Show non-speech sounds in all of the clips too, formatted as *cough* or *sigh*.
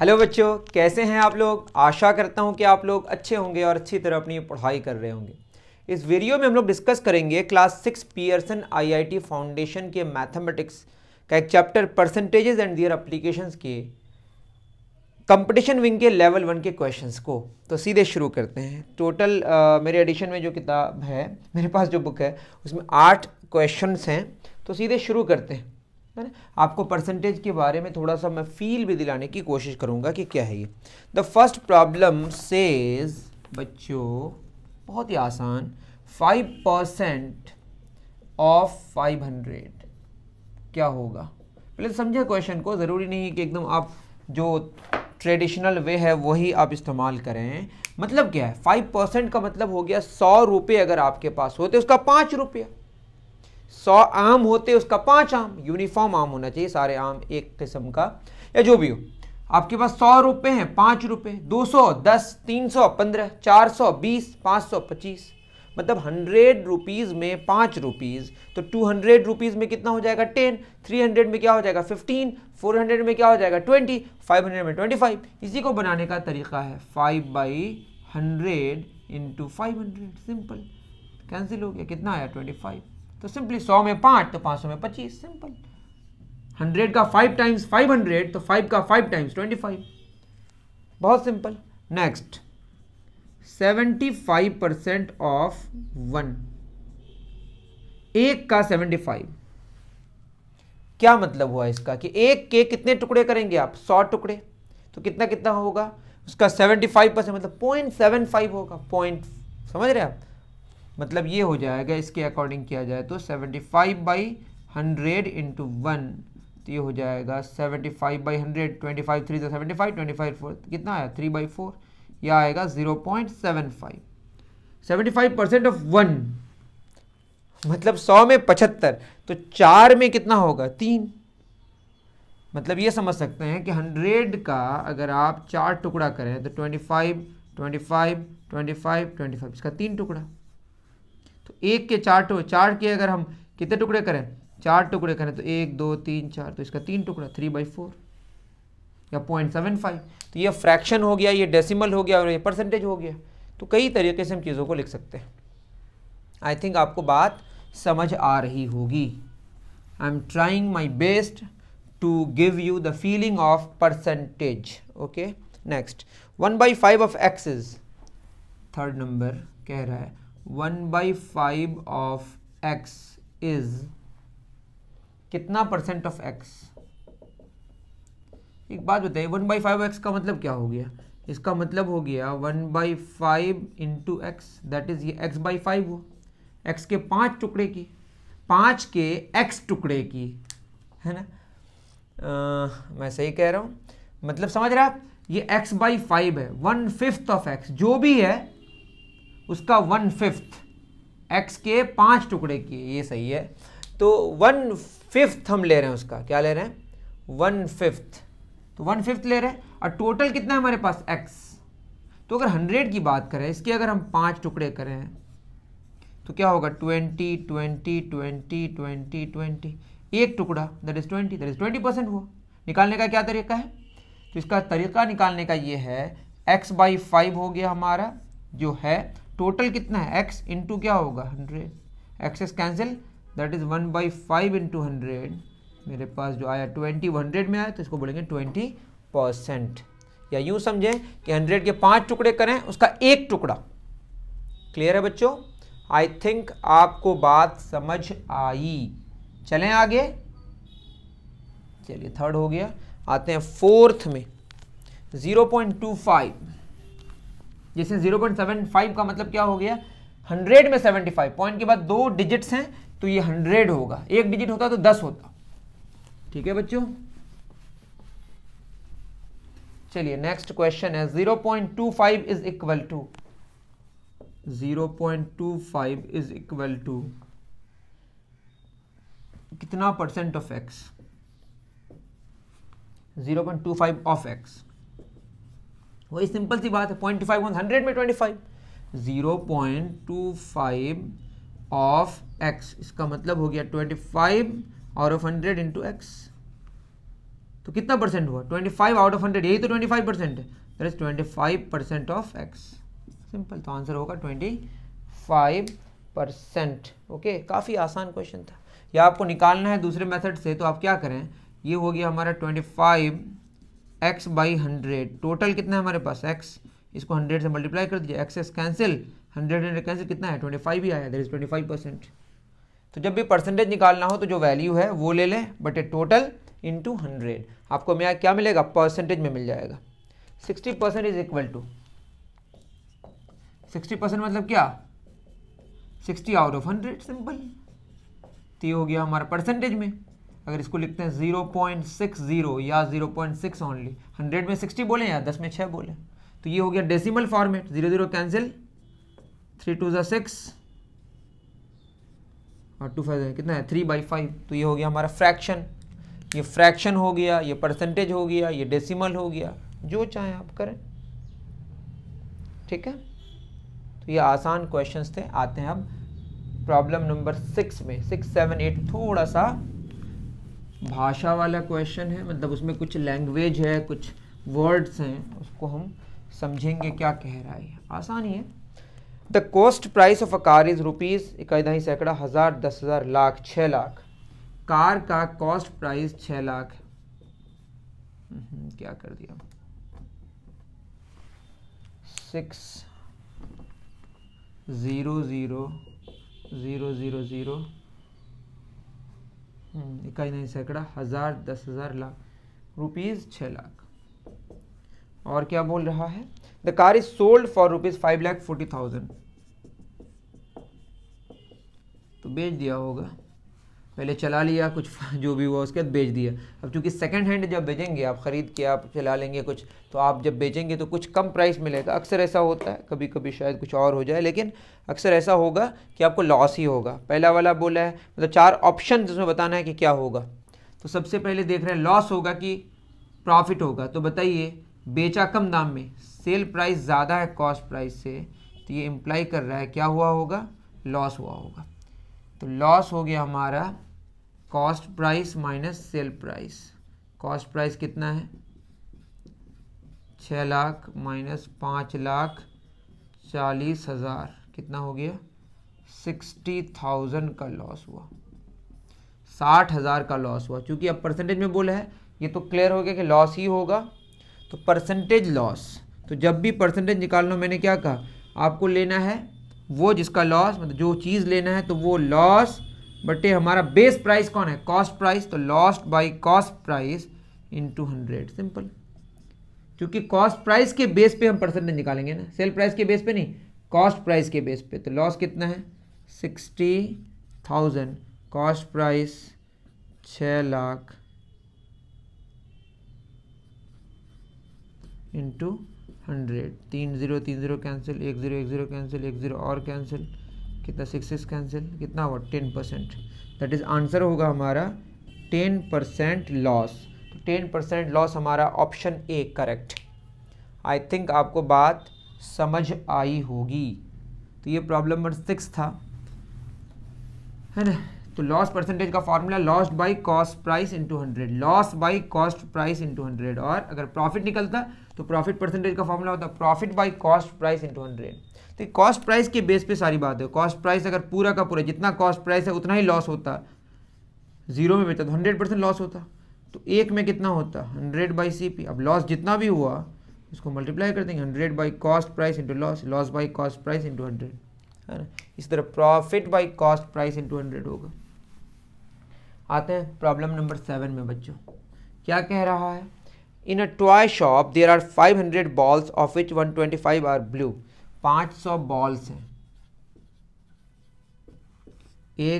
hello बच्चों कैसे हैं आप लोग आशा करता हूं कि आप लोग अच्छे होंगे और अच्छी तरह अपनी पढ़ाई कर रहे होंगे इस वीडियो में हम लोग डिस्कस करेंगे class six Pearson IIT foundation के मैथमेटिक्स का एक chapter percentages and their applications के कंपटीशन विंग के लेवल वन के क्वेश्चंस को तो सीधे शुरू करते हैं टोटल uh, मेरे एडिशन में जो किताब है मेरे पास जो बुक है उसमें आठ क्वेश्चन हैं तो सीधे शुरू करते हैं है ना आपको परसेंटेज के बारे में थोड़ा सा मैं फील भी दिलाने की कोशिश करूँगा कि क्या है ये द फर्स्ट प्रॉब्लम सेज बच्चों बहुत ही आसान five percent of five hundred क्या होगा पहले समझे क्वेश्चन को ज़रूरी नहीं है कि एकदम आप जो ट्रेडिशनल वे है वही आप इस्तेमाल करें मतलब क्या है फाइव परसेंट का मतलब हो गया सौ रुपये अगर आपके पास होते उसका पाँच रुपया सौ आम होते उसका पांच आम यूनिफॉर्म आम होना चाहिए सारे आम एक किस्म का या जो भी हो आपके पास सौ रुपए हैं पाँच रुपये दो सौ दस तीन सौ पंद्रह चार सौ बीस पाँच सौ पच्चीस मतलब हंड्रेड रुपीज़ में पाँच रुपीज़ तो टू हंड्रेड रुपीज़ में कितना हो जाएगा टेन थ्री हंड्रेड में क्या हो जाएगा फिफ्टीन फोर हंड्रेड में क्या हो जाएगा ट्वेंटी फाइव हंड्रेड में ट्वेंटी फाइव इसी को बनाने का तरीका है five by hundred into five hundred simple cancel हो गया कितना आया ट्वेंटी फाइव तो सिंपली सौ में पांच तो पांच सौ में पच्चीस सिंपल हंड्रेड का फाइव टाइम्स फाइव हंड्रेड तो फाइव का फाइव टाइम्स ट्वेंटी फाइव बहुत simple next seventy five percent of one एक का सेवेंटी फाइव क्या मतलब हुआ इसका कि एक के कितने टुकड़े करेंगे आप सौ टुकड़े तो कितना कितना होगा उसका सेवेंटी फाइव परसेंट मतलब पॉइंट सेवन फाइव होगा पॉइंट समझ रहे हैं आप मतलब ये हो जाएगा इसके अकॉर्डिंग किया जाए तो 75 five by hundred into one तो ये हो जाएगा seventy five by hundred twenty five three तो seventy five twenty five four कितना आया थ्री बाई फोर यह आएगा zero point seven five seventy five percent of one मतलब सौ में पचहत्तर तो चार में कितना होगा तीन मतलब ये समझ सकते हैं कि हंड्रेड का अगर आप चार टुकड़ा करें तो twenty five twenty five twenty five twenty five इसका तीन टुकड़ा तो एक के चार टुकड़े चार के अगर हम कितने टुकड़े करें चार टुकड़े करें तो एक दो तीन चार तो इसका तीन टुकड़ा थ्री बाई फोर या पॉइंट सेवन फाइव तो ये फ्रैक्शन हो गया ये डेसिमल हो गया और ये परसेंटेज हो गया तो कई तरीके से हम चीज़ों को लिख सकते हैं आई थिंक आपको बात समझ आ रही होगी I am trying my best to give you the feeling of percentage okay next one by five of X is third number कह रहा है one by five of X is कितना परसेंट ऑफ एक्स एक बात बताइए one by five x का मतलब क्या हो गया इसका मतलब हो गया one by five into X that is ये एक्स बाई फाइव हुआ एक्स के पांच टुकड़े की पांच के एक्स टुकड़े की है ना आ, मैं सही कह रहा हूँ मतलब समझ रहे आप ये एक्स बाई फाइव है वन फिफ्थ ऑफ एक्स जो भी है उसका वन फिफ्थ एक्स के पाँच टुकड़े किए ये सही है तो वन फिफ्थ हम ले रहे हैं उसका क्या ले रहे हैं वन फिफ्थ तो वन फिफ्थ ले रहे हैं और टोटल कितना है हमारे पास एक्स तो अगर हंड्रेड की बात करें इसके अगर हम पाँच टुकड़े करें तो क्या होगा twenty twenty twenty twenty twenty एक टुकड़ा that is twenty that is twenty percent हुआ निकालने का क्या तरीका है तो इसका तरीका निकालने का ये है एक्स बाई फाइव हो गया हमारा जो है टोटल कितना है एक्स इंटू क्या होगा hundred S cancel that is one by five into hundred मेरे पास जो आया ट्वेंटी हंड्रेड में आया तो इसको बोलेंगे ट्वेंटी परसेंट या यूँ समझें कि हंड्रेड के पांच टुकड़े करें उसका एक टुकड़ा क्लियर है बच्चों आई थिंक आपको बात समझ आई चलें आगे चलिए थर्ड हो गया आते हैं फोर्थ में ज़ीरो पॉइंट टू फाइव जैसे 0.75 का मतलब क्या हो गया 100 में 75 पॉइंट के बाद दो डिजिट्स हैं तो ये 100 होगा एक डिजिट होता तो 10 होता ठीक है बच्चों चलिए नेक्स्ट क्वेश्चन है 0.25 is equal to 0.25 is equal to कितना percent of X 0.25 of X वही सिंपल सी बात है पॉइंट टू फाइव हंड्रेड में twenty five zero point two five of X इसका मतलब हो गया twenty five out of hundred into X तो कितना परसेंट हुआ twenty five out of hundred यही तो ट्वेंटी फाइव परसेंट है there is twenty five percent of X simple तो आंसर होगा ट्वेंटी फाइव परसेंट ओके काफ़ी आसान क्वेश्चन था या आपको निकालना है दूसरे मेथड से तो आप क्या करें ये हो गया हमारा twenty five X by hundred total कितना है हमारे पास एक्स इसको हंड्रेड से मल्टीप्लाई कर दीजिए X S cancel hundred hundred cancel कितना है ट्वेंटी फाइव ही आया that is twenty five percent तो जब भी परसेंटेज निकालना हो तो जो वैल्यू है वो ले लें but a total into hundred आपको मैं क्या मिलेगा परसेंटेज में मिल जाएगा sixty percent is equal to sixty percent मतलब क्या sixty out of hundred simple तो ये हो गया हमारा परसेंटेज में अगर इसको लिखते हैं जीरो पॉइंट सिक्स जीरो या zero point six only hundred में सिक्सटी बोले या दस में छः बोले तो ये हो गया decimal format zero zero cancel three two ज़ा सिक्स और टू फाइव कितना है थ्री बाई फाइव तो ये हो गया हमारा फ्रैक्शन ये फ्रैक्शन हो गया ये परसेंटेज हो गया ये डेसिमल हो गया जो चाहें आप करें ठीक है तो ये आसान क्वेश्चंस थे आते हैं अब प्रॉब्लम नंबर सिक्स में सिक्स सेवन एट थोड़ा सा भाषा वाला क्वेश्चन है मतलब उसमें कुछ लैंग्वेज है कुछ वर्ड्स हैं उसको हम समझेंगे क्या कह रहा है आसानी है the cost price of a car is rupees इकाई सैकड़ा हज़ार दस हज़ार लाख छ लाख कार का कॉस्ट प्राइस छः लाख हम्म, क्या कर दिया six zero zero zero zero zero इकाई नहीं सैकड़ा हज़ार दस हज़ार लाख रुपीज़ छ लाख और क्या बोल रहा है the car is sold for rupees five lakh forty thousand तो बेच दिया होगा पहले चला लिया कुछ *laughs* जो भी हुआ उसके बाद बेच दिया अब चूँकि सेकेंड हैंड जब बेचेंगे आप ख़रीद के आप चला लेंगे कुछ तो आप जब बेचेंगे तो कुछ कम प्राइस मिलेगा अक्सर ऐसा होता है कभी कभी शायद कुछ और हो जाए लेकिन अक्सर ऐसा होगा कि आपको लॉस ही होगा पहला वाला बोला है मतलब चार ऑप्शन जिसमें बताना है कि क्या होगा तो सबसे पहले देख रहे हैं लॉस होगा कि प्रॉफिट होगा तो बताइए बेचा कम दाम में सेल प्राइस ज़्यादा है कॉस्ट प्राइस से तो ये इम्प्लाई कर रहा है क्या हुआ होगा लॉस हुआ होगा तो लॉस हो गया हमारा cost price minus sale price cost price कितना है छः लाख माइनस पाँच लाख चालीस हज़ार कितना हो गया सिक्सटी थाउजेंड का लॉस हुआ साठ हज़ार का लॉस हुआ क्योंकि अब परसेंटेज में बोला है ये तो क्लियर हो गया कि लॉस ही होगा तो परसेंटेज लॉस तो जब भी परसेंटेज निकालना मैंने क्या कहा आपको लेना है वो जिसका लॉस मतलब जो चीज़ लेना है तो वो लॉस बटे हमारा बेस प्राइस कौन है कॉस्ट प्राइस तो lost by cost price into hundred simple क्योंकि कॉस्ट प्राइस के बेस पे हम परसेंटेज निकालेंगे ना सेल प्राइस के बेस पे नहीं कॉस्ट प्राइस के बेस पे तो लॉस कितना है सिक्सटी थाउजेंड कॉस्ट प्राइस छ लाख इंटू हंड्रेड तीन ज़ीरो तीन ज़ीरो कैंसिल एक ज़ीरो एक ज़ीरो कैंसिल एक ज़ीरो और कैंसिल कितना सिक्स सिक्स कैंसिल कितना हुआ ten percent that is answer होगा हमारा टेन परसेंट लॉस तो टेन परसेंट लॉस हमारा option A correct I think आपको बात समझ आई होगी तो ये प्रॉब्लम नंबर सिक्स था है ना तो लॉस परसेंटेज का formula lost by cost price into hundred loss by cost price into hundred और अगर प्रॉफिट निकलता तो प्रॉफिट परसेंटेज का फॉर्मूला होता profit by cost price into hundred तो कॉस्ट प्राइस के बेस पे सारी बात है कॉस्ट प्राइस अगर पूरा का पूरा जितना कॉस्ट प्राइस है उतना ही लॉस होता जीरो में बेचता तो हंड्रेड परसेंट लॉस होता तो एक में कितना होता हंड्रेड बाई सी पी अब लॉस जितना भी हुआ उसको मल्टीप्लाई कर देंगे hundred by cost price into loss loss by cost price into hundred है ना इस तरह profit by cost price into hundred होगा आते हैं प्रॉब्लम नंबर सेवन में बच्चों क्या कह रहा है in a toy shop there are five hundred balls of which one twenty five are blue 500 balls हैं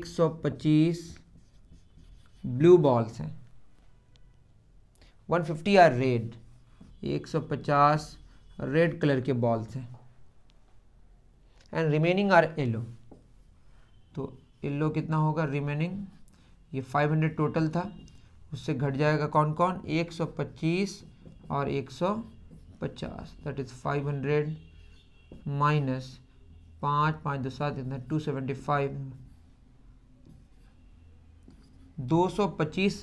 125 ब्लू बॉल्स हैं 150 आर रेड 150 रेड कलर के बॉल्स हैं एंड रिमेनिंग आर येलो तो येलो कितना होगा रिमेनिंग ये 500 टोटल था उससे घट जाएगा कौन कौन 125 और 150 दैट इज़ हंड्रेड माइनस पाँच पाँच दो सात इतना टू सेवेंटी फाइव दो सौ पच्चीस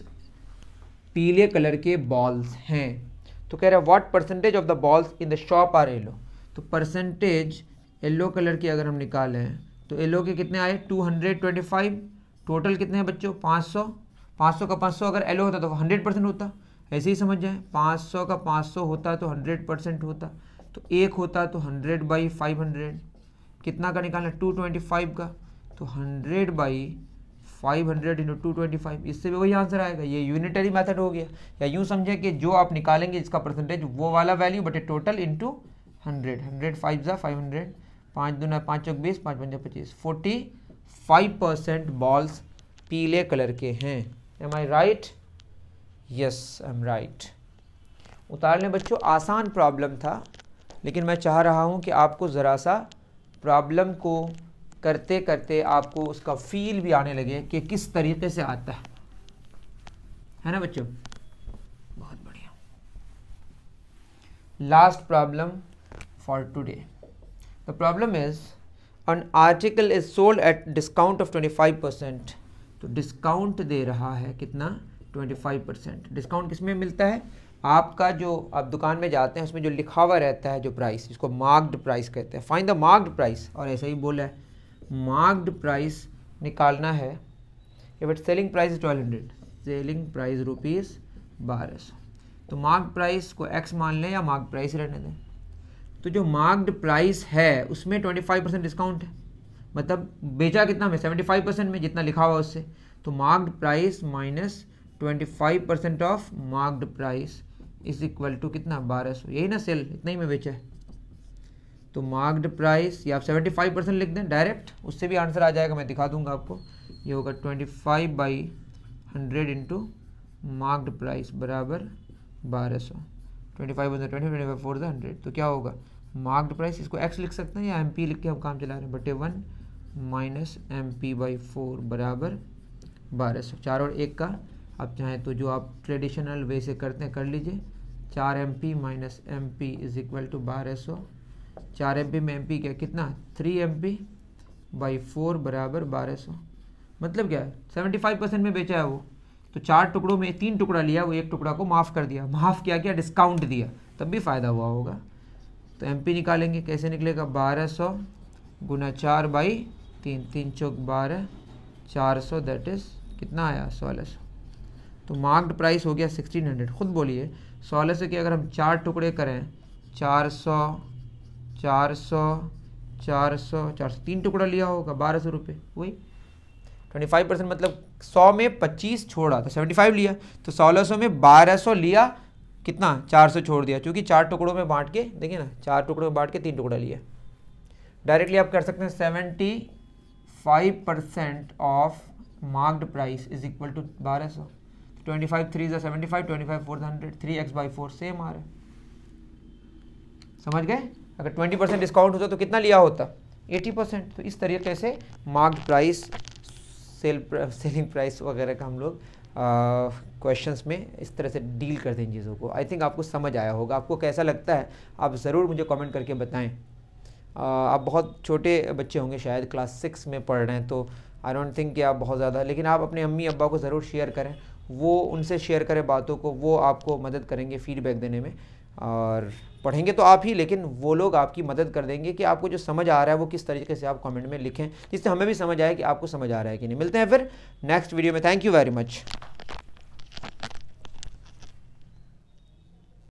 पीले कलर के बॉल्स हैं तो कह रहा है what percentage of the balls in the shop are yellow तो परसेंटेज येलो कलर की अगर हम निकालें तो येलो के कितने आए two hundred twenty five total कितने हैं बच्चों पाँच सौ पाँच सौ का पाँच सौ अगर येलो होता तो हंड्रेड परसेंट होता ऐसे ही समझ जाए पाँच सौ का पाँच सौ होता तो हंड्रेड परसेंट होता तो एक होता तो हंड्रेड बाई फाइव हंड्रेड कितना का निकालना टू ट्वेंटी फाइव का तो hundred by five hundred into two twenty five इससे भी वही आंसर आएगा ये यूनिटरी मेथड हो गया या यूँ समझें कि जो आप निकालेंगे इसका परसेंटेज वो वाला वैल्यू बटे total into hundred hundred five ज़ा फाइव हंड्रेड पाँच नौ पाँच चौक बीस पाँच पंजा पच्चीस फोर्टी फाइव परसेंट बॉल्स पीले कलर के हैं am I right yes I am right उतारने बच्चों आसान प्रॉब्लम था लेकिन मैं चाह रहा हूँ कि आपको ज़रा सा प्रॉब्लम को करते करते आपको उसका फील भी आने लगे कि किस तरीके से आता है है ना बच्चों बहुत बढ़िया last problem for today the problem is article is sold at discount of twenty 25 percent तो डिस्काउंट दे रहा है कितना 25 परसेंट डिस्काउंट किस में मिलता है आपका जो आप दुकान में जाते हैं उसमें जो लिखा हुआ रहता है जो प्राइस जिसको मार्क्ड प्राइस कहते हैं फाइन द मार्क्ड प्राइस और ऐसा ही बोला है मार्क्ड प्राइस निकालना है if it selling price twelve hundred selling price rupees बारह सौ तो मार्क्ड प्राइस को एक्स मान लें या मार्क्ड प्राइस रहने दें तो जो मार्क्ड प्राइस है उसमें ट्वेंटी फाइव परसेंट डिस्काउंट है मतलब बेचा कितना में सेवेंटी फाइव परसेंट में जितना लिखा हुआ उससे तो marked price minus twenty five percent of marked price is equal to कितना बारह सौ यही ना सेल इतना ही में बेचा है तो मार्क्ड प्राइस या आप सेवेंटी फाइव परसेंट लिख दें डायरेक्ट उससे भी आंसर आ जाएगा मैं दिखा दूंगा आपको ये होगा twenty five by hundred into marked price बराबर बारह सौ twenty five twenty twenty five four hundred तो क्या होगा मार्क्ड प्राइस इसको एक्स लिख सकते हैं या एम पी लिख के हम काम चला रहे हैं बटे one minus M P by four बराबर बारह सौ चार और एक का आप चाहें तो जो आप ट्रेडिशनल वे से करते हैं कर लीजिए चार M P minus M P is equal to बारह सौ चार एम पी में एम पी क्या कितना three M P by four बराबर बारह सौ मतलब क्या है सेवेंटी फाइव परसेंट में बेचा है वो तो चार टुकड़ों में तीन टुकड़ा लिया वो एक टुकड़ा को माफ़ कर दिया माफ़ किया क्या डिस्काउंट दिया तब भी फ़ायदा हुआ होगा तो एम पी निकालेंगे कैसे निकलेगा बारह सौ गुना चार बाई तीन तीन चौक बारह चार सौ दैट इज़ कितना आया सोलह सौ तो मार्क्ड प्राइस हो गया सिक्सटीन हंड्रेड खुद बोलिए सोलह सौ के अगर हम चार टुकड़े करें चार सौ चार सौ चार सौ चार सौ तीन टुकड़ा लिया होगा बारह सौ रुपये वही ट्वेंटी फाइव परसेंट मतलब सौ में पच्चीस छोड़ा तो सेवेंटी फाइव लिया तो सोलह सौ में बारह सौ लिया कितना चार सौ छोड़ दिया क्योंकि चार टुकड़ों में बांट के देखिए ना चार टुकड़ों में बांट के तीन टुकड़ा लिया डायरेक्टली आप कर सकते हैं seventy five percent of marked price is equal to बारह सौ twenty five three seventy five twenty five four hundred three X by four same आ रहा है समझ गए अगर ट्वेंटी परसेंट डिस्काउंट होता तो कितना लिया होता एटी परसेंट तो इस तरीके से mark price sale selling price वगैरह का हम लोग क्वेश्चंस में इस तरह से डील करते हैं इन चीज़ों को आई थिंक आपको समझ आया होगा आपको कैसा लगता है आप ज़रूर मुझे कमेंट करके बताएं uh, आप बहुत छोटे बच्चे होंगे शायद क्लास सिक्स में पढ़ रहे हैं तो आई डोंट थिंक कि आप बहुत ज़्यादा लेकिन आप अपने अम्मी अब्बा को ज़रूर शेयर करें वो उनसे शेयर करें बातों को वो आपको मदद करेंगे फीडबैक देने में और पढ़ेंगे तो आप ही लेकिन वो लोग आपकी मदद कर देंगे कि आपको जो समझ आ रहा है वो किस तरीके से आप कमेंट में लिखें जिससे हमें भी समझ आए कि आपको समझ आ रहा है कि नहीं मिलते हैं फिर नेक्स्ट वीडियो में थैंक यू वेरी मच